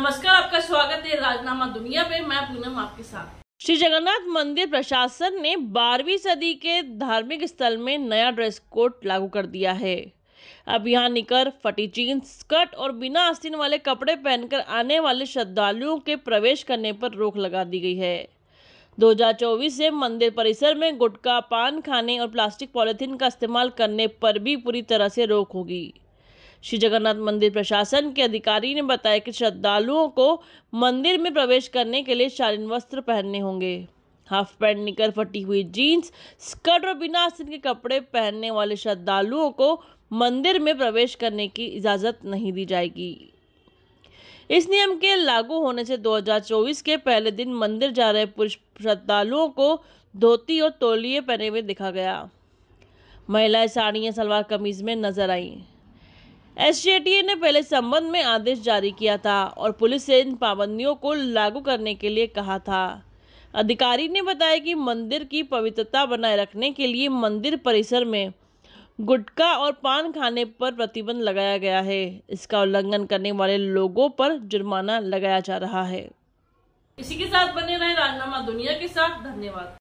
नमस्कार आपका स्वागत है राजनामा दुनिया में मैं पूनम आपके साथ श्री जगन्नाथ मंदिर प्रशासन ने 12वीं सदी के धार्मिक स्थल में नया ड्रेस कोड लागू कर दिया है अब यहाँ निकर फटी चीन स्कर्ट और बिना आस्तीन वाले कपड़े पहनकर आने वाले श्रद्धालुओं के प्रवेश करने पर रोक लगा दी गई है 2024 से मंदिर परिसर में गुटखा पान खाने और प्लास्टिक पॉलिथीन का इस्तेमाल करने पर भी पूरी तरह से रोक होगी श्री जगन्नाथ मंदिर प्रशासन के अधिकारी ने बताया कि श्रद्धालुओं को मंदिर में प्रवेश करने के लिए शालीन वस्त्र पहनने होंगे हाफ पैंट निकर फटी हुई जीन्स स्कर्ट और बिना आसन के कपड़े पहनने वाले श्रद्धालुओं को मंदिर में प्रवेश करने की इजाज़त नहीं दी जाएगी इस नियम के लागू होने से 2024 के पहले दिन मंदिर जा रहे पुरुष श्रद्धालुओं को धोती और तोलिए पहने हुए देखा गया महिलाएं साड़ियाँ सलवार कमीज में नजर आईं एसजेटीए ने पहले संबंध में आदेश जारी किया था और पुलिस से इन पाबंदियों को लागू करने के लिए कहा था अधिकारी ने बताया कि मंदिर की पवित्रता बनाए रखने के लिए मंदिर परिसर में गुटखा और पान खाने पर प्रतिबंध लगाया गया है इसका उल्लंघन करने वाले लोगों पर जुर्माना लगाया जा रहा है इसी के साथ बने रहे राजनामा दुनिया के साथ धन्यवाद